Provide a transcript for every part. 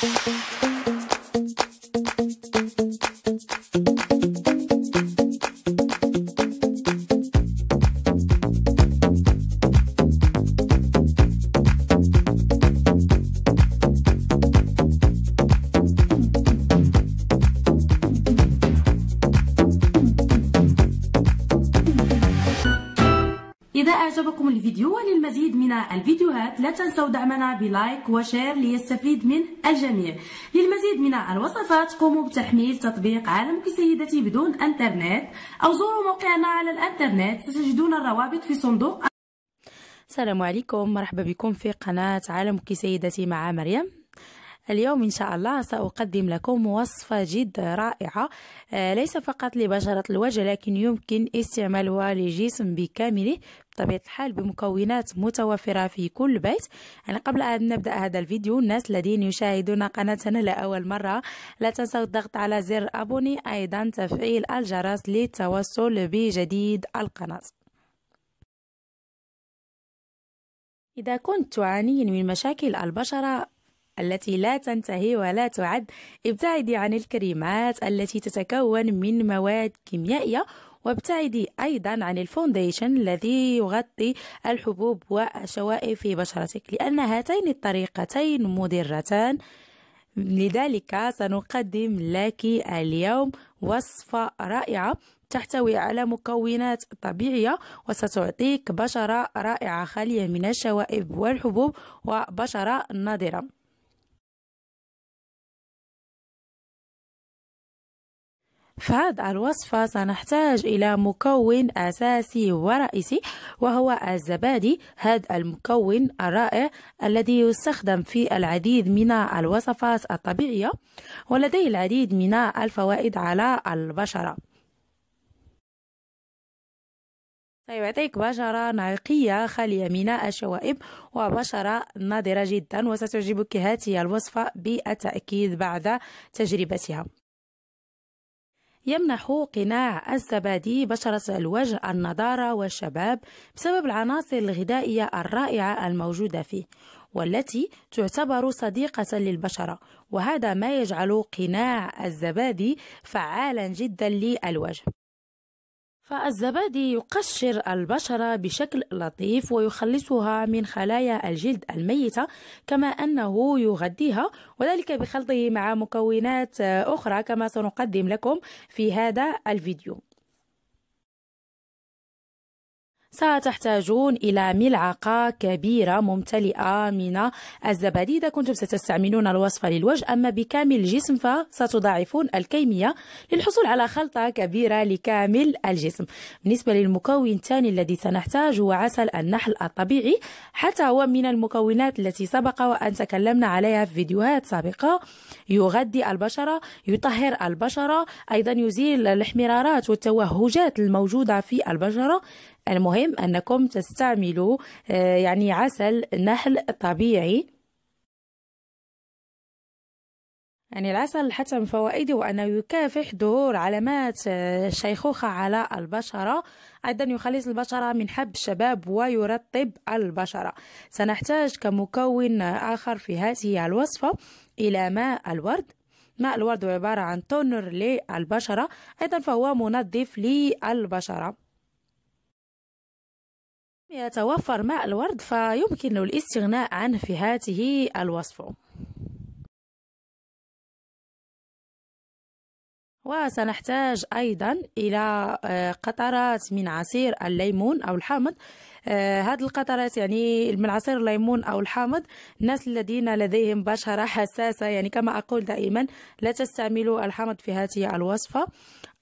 Thank you. أعجبكم الفيديو وللمزيد من الفيديوهات لا تنسوا دعمنا بلايك وشير ليستفيد منه الجميع للمزيد من الوصفات قوموا بتحميل تطبيق عالمك سيدتي بدون انترنت أو زوروا موقعنا على الانترنت ستجدون الروابط في صندوق السلام عليكم مرحبا بكم في قناة عالمك سيدتي مع مريم اليوم إن شاء الله سأقدم لكم وصفة جد رائعة آه، ليس فقط لبشرة الوجه لكن يمكن استعمالها للجسم بكامله بطبيعة الحال بمكونات متوفرة في كل بيت يعني قبل أن نبدأ هذا الفيديو الناس الذين يشاهدون قناتنا لأول مرة لا تنسوا الضغط على زر أبوني أيضا تفعيل الجرس للتوصل بجديد القناة إذا كنت تعانين من مشاكل البشرة التي لا تنتهي ولا تعد ابتعدي عن الكريمات التي تتكون من مواد كيميائية وابتعدي أيضا عن الفونديشن الذي يغطي الحبوب والشوائب في بشرتك لأن هاتين الطريقتين مضرتان لذلك سنقدم لك اليوم وصفة رائعة تحتوي على مكونات طبيعية وستعطيك بشرة رائعة خالية من الشوائب والحبوب وبشرة نضرة فهاد الوصفة سنحتاج إلى مكون أساسي ورئيسي وهو الزبادي هذا المكون الرائع الذي يستخدم في العديد من الوصفات الطبيعية ولديه العديد من الفوائد على البشرة سيعطيك بشرة نقية خالية من الشوائب وبشرة نادرة جدا وستعجبك هذه الوصفة بالتأكيد بعد تجربتها يمنح قناع الزبادي بشرة الوجه النضارة والشباب بسبب العناصر الغذائية الرائعة الموجودة فيه والتي تعتبر صديقة للبشرة وهذا ما يجعل قناع الزبادي فعالا جدا للوجه فالزبادي يقشر البشرة بشكل لطيف ويخلصها من خلايا الجلد الميتة كما أنه يغذيها وذلك بخلطه مع مكونات أخرى كما سنقدم لكم في هذا الفيديو ستحتاجون إلى ملعقة كبيرة ممتلئة من الزبادي إذا كنتم ستستعملون الوصفة للوجه أما بكامل الجسم فستضاعفون الكمية للحصول على خلطة كبيرة لكامل الجسم بالنسبة للمكون الثاني الذي سنحتاج هو عسل النحل الطبيعي حتى هو من المكونات التي سبق وأن تكلمنا عليها في فيديوهات سابقة يغذي البشرة يطهر البشرة أيضا يزيل الاحمرارات والتوهجات الموجودة في البشرة المهم أنكم تستعملوا آه، يعني عسل نحل طبيعي يعني العسل حتى من فوائده أنه يكافح ظهور علامات الشيخوخة آه، على البشرة أيضا يخلص البشرة من حب الشباب ويرطب البشرة سنحتاج كمكون آخر في هذه الوصفة إلى ماء الورد ماء الورد عبارة عن تونر للبشرة أيضا فهو منظف للبشرة يتوفر ماء الورد فيمكن الاستغناء عنه في هذه الوصفة وسنحتاج أيضا إلى آه، قطرات من عصير الليمون أو الحامض آه، هذه القطرات يعني من عصير الليمون أو الحامض الناس الذين لديهم بشرة حساسة يعني كما أقول دائما لا تستعملوا الحامض في هذه الوصفة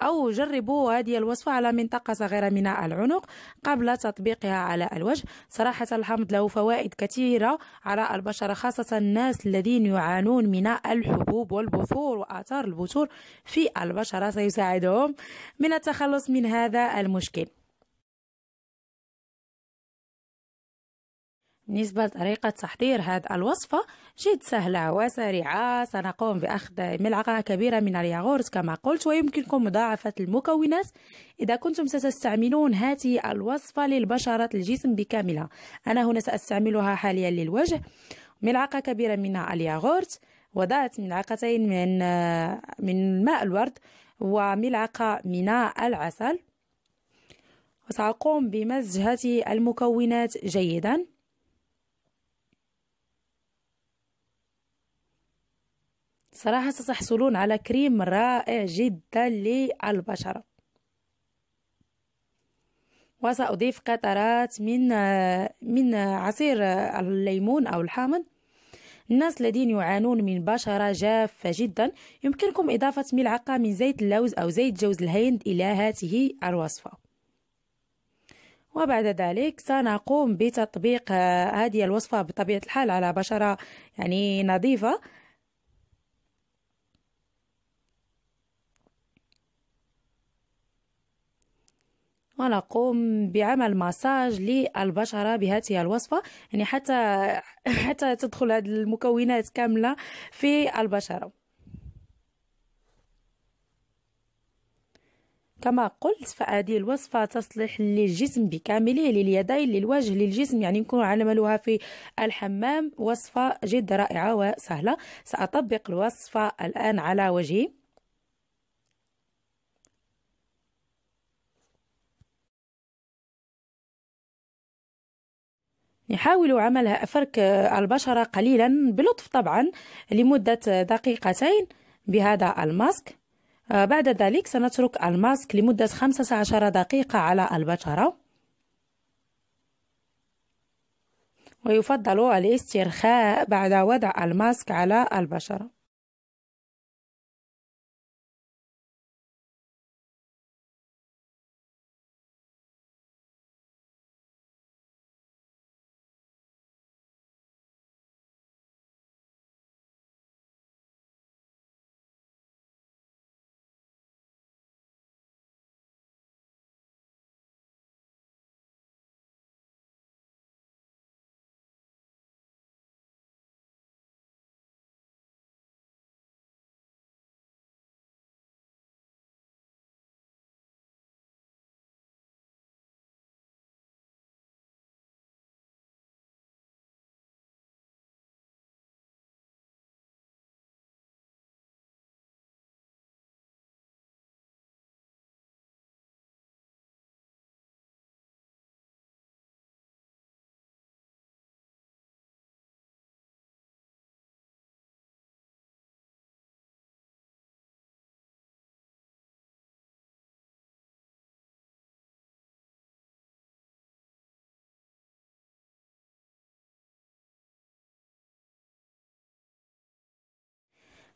أو جربوا هذه الوصفة على منطقة صغيرة من العنق قبل تطبيقها على الوجه صراحة الحمض له فوائد كثيرة على البشرة خاصة الناس الذين يعانون من الحبوب والبثور وآثار البثور في البشرة سيساعدهم من التخلص من هذا المشكل بالنسبة لطريقة تحضير هذه الوصفة جد سهلة وسريعة سنقوم بأخذ ملعقة كبيرة من الياغورت كما قلت ويمكنكم مضاعفة المكونات إذا كنتم ستستعملون هذه الوصفة للبشرة الجسم بكاملها أنا هنا سأستعملها حاليا للوجه ملعقة كبيرة من الياغورت وضعت ملعقتين من من ماء الورد وملعقة من العسل وسأقوم بمزج هذه المكونات جيداً صراحة ستحصلون على كريم رائع جدا للبشرة وسأضيف قطرات من من عصير الليمون أو الحامض الناس الذين يعانون من بشرة جافة جدا يمكنكم إضافة ملعقة من زيت اللوز أو زيت جوز الهند إلى هذه الوصفة وبعد ذلك سنقوم بتطبيق هذه الوصفة بطبيعة الحال على بشرة يعني نظيفة ونقوم بعمل مساج للبشرة بهذه الوصفة يعني حتى حتى تدخل هذه المكونات كاملة في البشرة كما قلت فهذه الوصفة تصلح للجسم بكامله لليدين للوجه للجسم يعني نكون عملها في الحمام وصفة جد رائعة وسهلة سأطبق الوصفة الآن على وجهي يحاول عملها فرك البشرة قليلا بلطف طبعا لمدة دقيقتين بهذا الماسك آه، بعد ذلك سنترك الماسك لمدة 15 دقيقة على البشرة ويفضل الاسترخاء بعد وضع الماسك على البشرة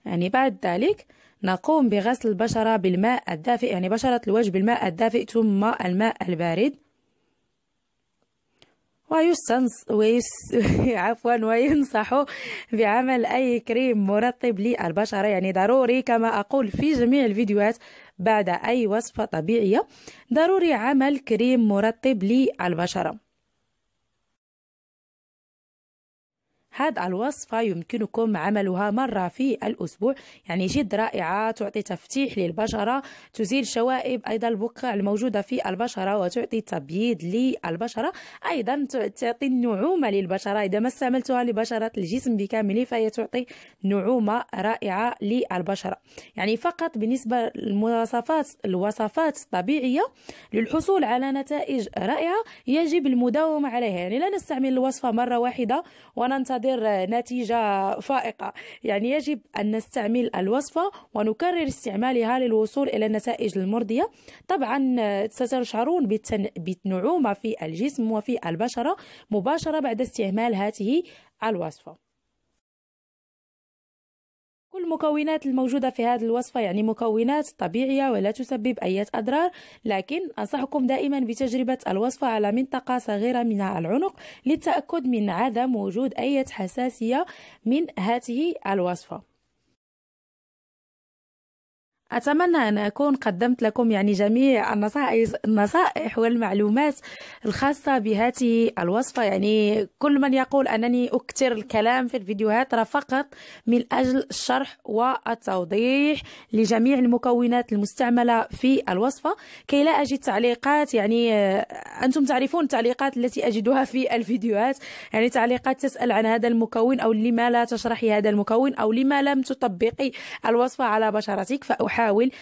يعني بعد ذلك نقوم بغسل البشرة بالماء الدافئ يعني بشرة الوجه بالماء الدافئ ثم الماء البارد ويستنص ويس عفوا وينصح بعمل أي كريم مرطب للبشرة يعني ضروري كما أقول في جميع الفيديوهات بعد أي وصفة طبيعية ضروري عمل كريم مرطب للبشرة هذه الوصفة يمكنكم عملها مرة في الأسبوع يعني جد رائعة تعطي تفتيح للبشرة تزيل شوائب أيضا البقع الموجودة في البشرة وتعطي تبييض للبشرة أيضا تعطي النعومة للبشرة إذا ما استعملتها لبشرة الجسم بكامله فهي تعطي نعومة رائعة للبشرة يعني فقط بالنسبة للمواصفات الوصفات الطبيعية للحصول على نتائج رائعة يجب المداومة عليها يعني لا نستعمل الوصفة مرة واحدة وننتظر تنتظر نتيجة فائقة يعني يجب أن نستعمل الوصفة ونكرر استعمالها للوصول إلى النتائج المرضية طبعا ستشعرون بالنعومة في الجسم وفي البشرة مباشرة بعد استعمال هذه الوصفة والمكونات الموجودة في هذه الوصفة يعني مكونات طبيعية ولا تسبب أي أضرار لكن أنصحكم دائما بتجربة الوصفة على منطقة صغيرة من العنق للتأكد من عدم وجود أي حساسية من هذه الوصفة أتمنى أن أكون قدمت لكم يعني جميع النصائح والمعلومات الخاصة بهذه الوصفة يعني كل من يقول أنني أكثر الكلام في الفيديوهات راه فقط من أجل الشرح والتوضيح لجميع المكونات المستعملة في الوصفة كي لا أجد تعليقات يعني آه، أنتم تعرفون التعليقات التي أجدها في الفيديوهات يعني تعليقات تسأل عن هذا المكون أو لما لا تشرحي هذا المكون أو لما لم تطبقي الوصفة على بشرتك فأحب يحاول